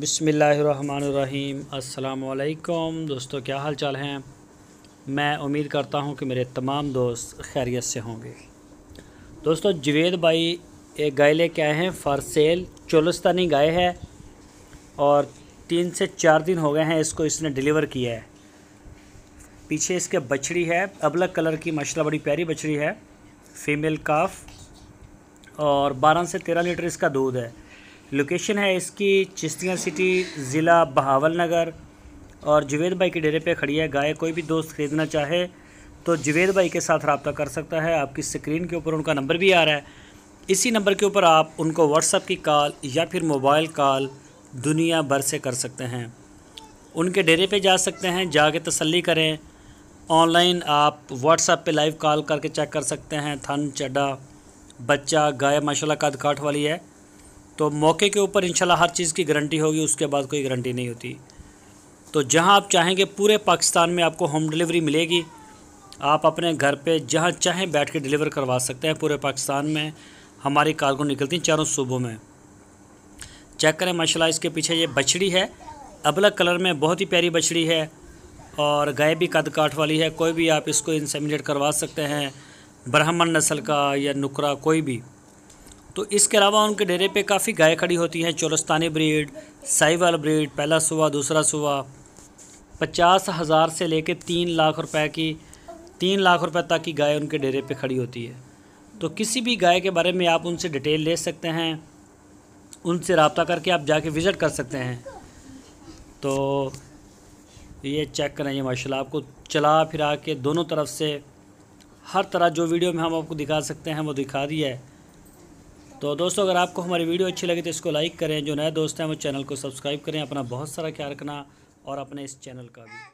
बसमीम् अल्लाम दोस्तों क्या हाल चाल हैं मैं उम्मीद करता हूं कि मेरे तमाम दोस्त खैरियत से होंगे दोस्तों जवेद भाई एक गाय लेके आए हैं फॉर सेल चोलस्तानी गाय है और तीन से चार दिन हो गए हैं इसको इसने डिलीवर किया है पीछे इसके बछड़ी है अबलग कलर की माशाल्लाह बड़ी प्यारी बछड़ी है फीमेल काफ़ और 12 से 13 लीटर इसका दूध है लोकेशन है इसकी चिश्तियाँ सिटी ज़िला बहावल नगर और जुवेद भाई के डेरे पे खड़ी है गाय कोई भी दोस्त ख़रीदना चाहे तो जुवेद भाई के साथ रबता कर सकता है आपकी स्क्रीन के ऊपर उनका नंबर भी आ रहा है इसी नंबर के ऊपर आप उनको व्हाट्सअप की कॉल या फिर मोबाइल कॉल दुनिया भर से कर सकते हैं उनके डेरे पर जा सकते हैं जाके तसली करें ऑनलाइन आप व्हाट्सअप पे लाइव कॉल करके चेक कर सकते हैं थन चड्डा बच्चा गाय माशाल्लाह कद काठ वाली है तो मौके के ऊपर इंशाल्लाह हर चीज़ की गारंटी होगी उसके बाद कोई गारंटी नहीं होती तो जहां आप चाहेंगे पूरे पाकिस्तान में आपको होम डिलीवरी मिलेगी आप अपने घर पे जहां चाहें बैठ के डिलीवर करवा सकते हैं पूरे पाकिस्तान में हमारी को निकलती हैं चारों सूबों में चेक करें माशाल्लाह इसके पीछे ये बछड़ी है अबला कलर में बहुत ही प्यारी बछड़ी है और गाय भी कद काठ वाली है कोई भी आप इसको इंसेमिनेट करवा सकते हैं ब्राह्मण नस्ल का या नुकरा कोई भी तो इसके अलावा उनके डेरे पे काफ़ी गाय खड़ी होती हैं चौरस्तानी ब्रीड साहिवाल ब्रीड पहला सुबह दूसरा सुबह पचास हज़ार से ले कर तीन लाख रुपए की तीन लाख रुपए तक की गाय उनके डेरे पे खड़ी होती है तो किसी भी गाय के बारे में आप उनसे डिटेल ले सकते हैं उनसे रबता करके आप जाके विज़िट कर सकते हैं तो ये चेक करें ये माशाल्लाह आपको चला फिरा के दोनों तरफ से हर तरह जो वीडियो में हम आपको दिखा सकते हैं वो दिखा दिया है तो दोस्तों अगर आपको हमारी वीडियो अच्छी लगी तो इसको लाइक करें जो नए दोस्त हैं वो चैनल को सब्सक्राइब करें अपना बहुत सारा ख्याल रखना और अपने इस चैनल का भी